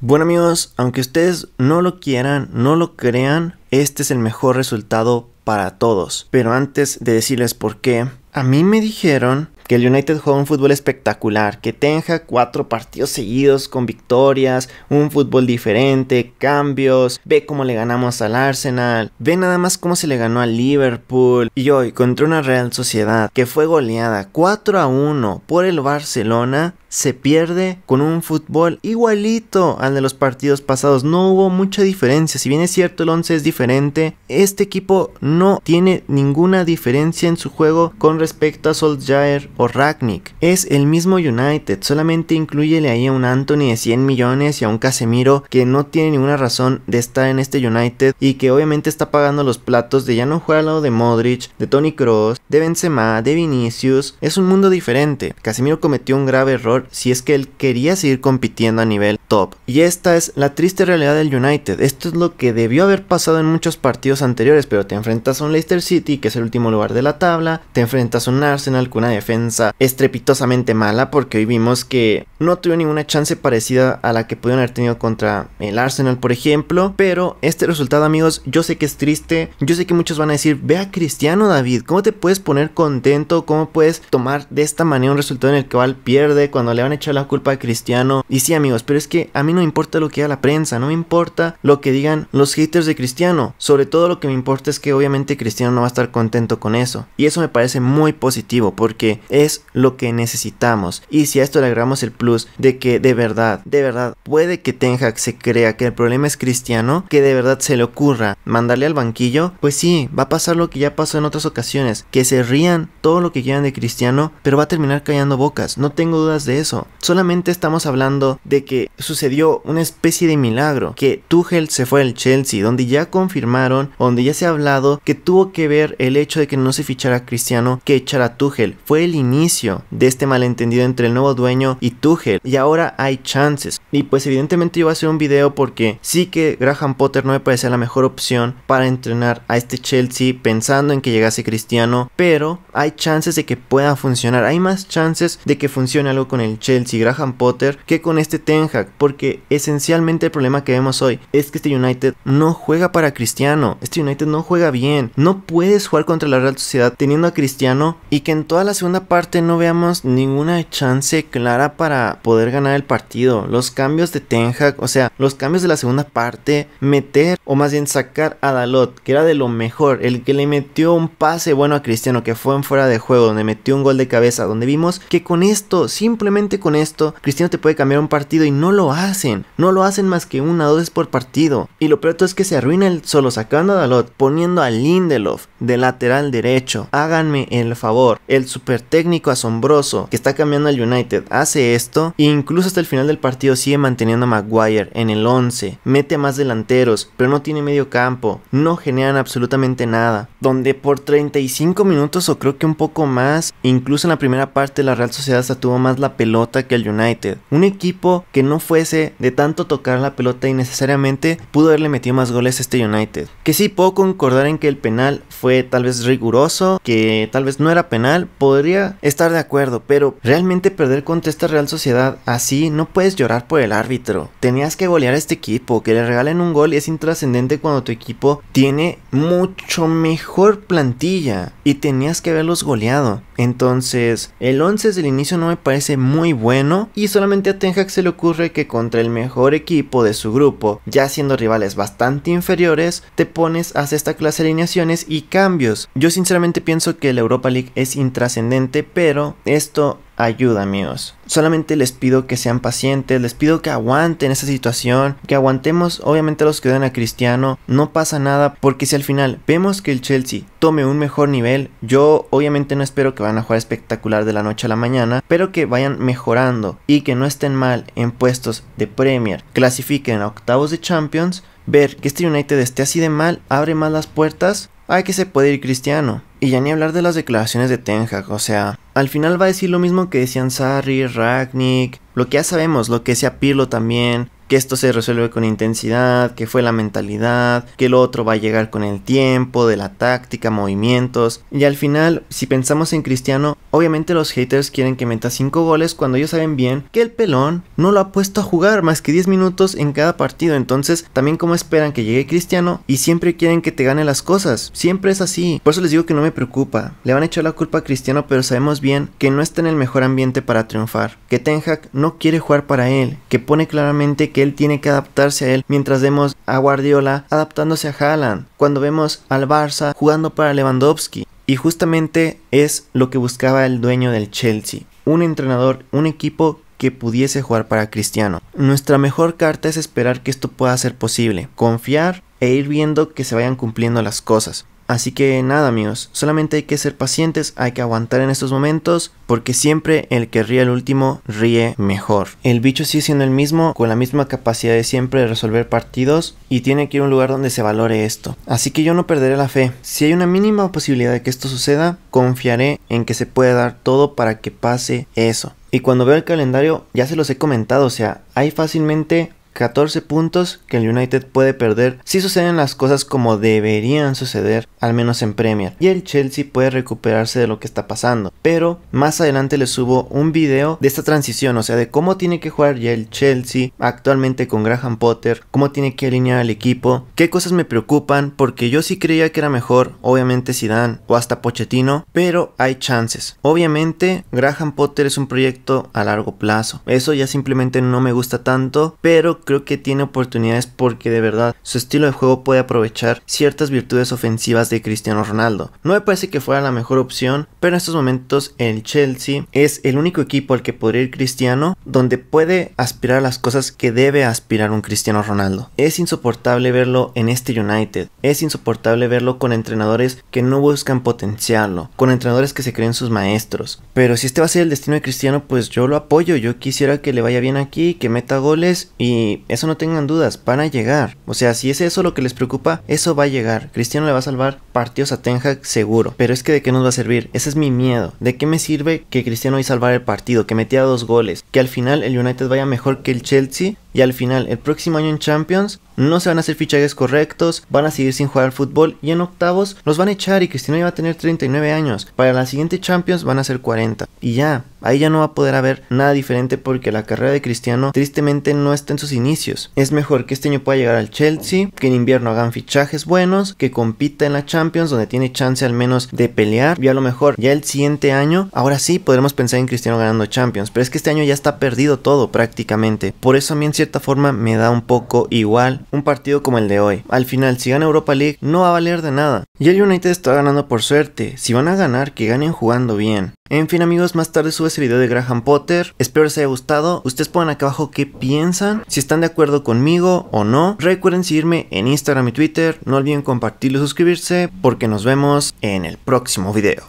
Bueno amigos, aunque ustedes no lo quieran, no lo crean, este es el mejor resultado para todos. Pero antes de decirles por qué, a mí me dijeron que el United juega un fútbol espectacular, que tenga cuatro partidos seguidos con victorias, un fútbol diferente, cambios, ve cómo le ganamos al Arsenal, ve nada más cómo se le ganó al Liverpool y hoy contra una Real Sociedad que fue goleada 4 a 1 por el Barcelona, se pierde con un fútbol igualito al de los partidos pasados. No hubo mucha diferencia. Si bien es cierto, el 11 es diferente. Este equipo no tiene ninguna diferencia en su juego con respecto a Solskjaer o Ragnick. Es el mismo United. Solamente incluye ahí a un Anthony de 100 millones y a un Casemiro que no tiene ninguna razón de estar en este United y que obviamente está pagando los platos de ya no lado de Modric, de Tony Cross, de Benzema, de Vinicius. Es un mundo diferente. Casemiro cometió un grave error si es que él quería seguir compitiendo a nivel top. Y esta es la triste realidad del United. Esto es lo que debió haber pasado en muchos partidos anteriores, pero te enfrentas a un Leicester City que es el último lugar de la tabla, te enfrentas a un Arsenal con una defensa estrepitosamente mala porque hoy vimos que no tuvo ninguna chance parecida a la que pudieron haber tenido contra el Arsenal, por ejemplo, pero este resultado, amigos, yo sé que es triste, yo sé que muchos van a decir, ve a Cristiano David, ¿cómo te puedes poner contento? ¿Cómo puedes tomar de esta manera un resultado en el que Val pierde cuando le van a echar la culpa a Cristiano. Y sí, amigos, pero es que a mí no me importa lo que diga la prensa, no me importa lo que digan los haters de Cristiano. Sobre todo lo que me importa es que obviamente Cristiano no va a estar contento con eso. Y eso me parece muy positivo porque es lo que necesitamos. Y si a esto le agregamos el plus de que de verdad, de verdad, puede que Ten Hag se crea que el problema es Cristiano, que de verdad se le ocurra mandarle al banquillo, pues sí, va a pasar lo que ya pasó en otras ocasiones, que se rían todo lo que quieran de Cristiano, pero va a terminar callando bocas, no tengo dudas de eso. Solamente estamos hablando de que sucedió una especie de milagro, que Tuchel se fue al Chelsea, donde ya confirmaron, donde ya se ha hablado que tuvo que ver el hecho de que no se fichara Cristiano, que echara a Tuchel. Fue el inicio de este malentendido entre el nuevo dueño y Tuchel, y ahora hay chances. Y pues evidentemente iba a hacer un video porque sí que Graham Potter no me parece la mejor opción para entrenar a este Chelsea pensando en que llegase Cristiano, pero hay chances de que pueda funcionar, hay más chances de que funcione algo con el Chelsea, Graham Potter, que con este Ten Hag, porque esencialmente el problema que vemos hoy es que este United no juega para Cristiano, este United no juega bien, no puedes jugar contra la Real Sociedad teniendo a Cristiano y que en toda la segunda parte no veamos ninguna chance clara para poder ganar el partido. Los cambios de Ten Hag, o sea, los cambios de la segunda parte, meter o más bien sacar a Dalot, que era de lo mejor, el que le metió un pase bueno a Cristiano que fue en fuera de juego, donde metió un gol de cabeza, donde vimos que con esto simplemente con esto Cristiano te puede cambiar un partido y no lo hacen. No lo hacen más que una o dos por partido. Y lo peor es que se arruina el solo sacando a Dalot, poniendo a Lindelof de lateral derecho. Háganme el favor. El super técnico asombroso que está cambiando al United hace esto e incluso hasta el final del partido sigue manteniendo a Maguire en el 11. Mete más delanteros, pero no tiene medio campo. No generan absolutamente nada. Donde por 35 minutos o creo que un poco más, incluso en la primera parte la Real Sociedad hasta tuvo más la pelota que el United. Un equipo que no fuese de tanto tocar la pelota necesariamente pudo haberle metido más goles a este United. Que sí puedo concordar en que el penal fue tal vez riguroso, que tal vez no era penal, podría estar de acuerdo, pero realmente perder contra esta Real Sociedad así no puedes llorar por el árbitro. Tenías que golear a este equipo, que le regalen un gol y es intrascendente cuando tu equipo tiene mucho mejor plantilla y tenías que haberlos goleado. Entonces, el 11 del inicio no me parece muy muy bueno y solamente a Ten Hag se le ocurre que contra el mejor equipo de su grupo, ya siendo rivales bastante inferiores, te pones a esta clase de alineaciones y cambios. Yo sinceramente pienso que la Europa League es intrascendente, pero esto ayuda, amigos. Solamente les pido que sean pacientes, les pido que aguanten esa situación, que aguantemos obviamente los que dan a Cristiano, no pasa nada, porque si al final vemos que el Chelsea tome un mejor nivel, yo obviamente no espero que van a jugar espectacular de la noche a la mañana, pero que vayan mejorando y que no estén mal en puestos de Premier, clasifiquen a octavos de Champions, ver que este United esté así de mal abre más las puertas hay que se puede ir Cristiano. Y ya ni hablar de las declaraciones de Ten Hag, o sea, al final va a decir lo mismo que decían Sarri, Ragnick, lo que ya sabemos, lo que decía Pirlo también, que esto se resuelve con intensidad, que fue la mentalidad, que lo otro va a llegar con el tiempo, de la táctica, movimientos. Y al final, si pensamos en Cristiano, Obviamente los haters quieren que meta 5 goles cuando ellos saben bien que el pelón no lo ha puesto a jugar más que 10 minutos en cada partido. Entonces, también como esperan que llegue Cristiano y siempre quieren que te gane las cosas. Siempre es así. Por eso les digo que no me preocupa. Le van a echar la culpa a Cristiano, pero sabemos bien que no está en el mejor ambiente para triunfar. Que Ten Hag no quiere jugar para él. Que pone claramente que él tiene que adaptarse a él mientras vemos a Guardiola adaptándose a Haaland. Cuando vemos al Barça jugando para Lewandowski. Y justamente es lo que buscaba el dueño del Chelsea, un entrenador, un equipo que pudiese jugar para Cristiano. Nuestra mejor carta es esperar que esto pueda ser posible, confiar e ir viendo que se vayan cumpliendo las cosas. Así que nada amigos, solamente hay que ser pacientes, hay que aguantar en estos momentos porque siempre el que ríe el último ríe mejor. El bicho sigue siendo el mismo, con la misma capacidad de siempre de resolver partidos y tiene que ir a un lugar donde se valore esto. Así que yo no perderé la fe. Si hay una mínima posibilidad de que esto suceda, confiaré en que se puede dar todo para que pase eso. Y cuando veo el calendario, ya se los he comentado, o sea, hay fácilmente 14 puntos que el United puede perder si suceden las cosas como deberían suceder, al menos en Premier. Y el Chelsea puede recuperarse de lo que está pasando. Pero más adelante les subo un video de esta transición, o sea, de cómo tiene que jugar ya el Chelsea actualmente con Graham Potter, cómo tiene que alinear al equipo, qué cosas me preocupan, porque yo sí creía que era mejor, obviamente Zidane o hasta Pochettino, pero hay chances. Obviamente Graham Potter es un proyecto a largo plazo. Eso ya simplemente no me gusta tanto, pero creo que tiene oportunidades porque de verdad su estilo de juego puede aprovechar ciertas virtudes ofensivas de Cristiano Ronaldo. No me parece que fuera la mejor opción, pero en estos momentos el Chelsea es el único equipo al que podría ir Cristiano donde puede aspirar a las cosas que debe aspirar un Cristiano Ronaldo. Es insoportable verlo en este United, es insoportable verlo con entrenadores que no buscan potenciarlo, con entrenadores que se creen sus maestros. Pero si este va a ser el destino de Cristiano, pues yo lo apoyo, yo quisiera que le vaya bien aquí, que meta goles y eso no tengan dudas, van a llegar. O sea, si es eso lo que les preocupa, eso va a llegar. Cristiano le va a salvar partidos a Ten seguro. Pero es que de qué nos va a servir, ese es mi miedo. ¿De qué me sirve que Cristiano hoy salvar el partido, que metía dos goles, que al final el United vaya mejor que el Chelsea? y al final el próximo año en Champions no se van a hacer fichajes correctos, van a seguir sin jugar al fútbol y en octavos los van a echar y Cristiano ya va a tener 39 años. Para la siguiente Champions van a ser 40 y ya, ahí ya no va a poder haber nada diferente porque la carrera de Cristiano tristemente no está en sus inicios. Es mejor que este año pueda llegar al Chelsea, que en invierno hagan fichajes buenos, que compita en la Champions donde tiene chance al menos de pelear y a lo mejor ya el siguiente año, ahora sí podremos pensar en Cristiano ganando Champions, pero es que este año ya está perdido todo prácticamente. Por eso a mí forma me da un poco igual un partido como el de hoy. Al final, si gana Europa League, no va a valer de nada. Y el United está ganando por suerte. Si van a ganar, que ganen jugando bien. En fin amigos, más tarde sube ese video de Graham Potter, espero les haya gustado, ustedes pongan acá abajo qué piensan, si están de acuerdo conmigo o no, recuerden seguirme en Instagram y Twitter, no olviden compartirlo y suscribirse, porque nos vemos en el próximo video.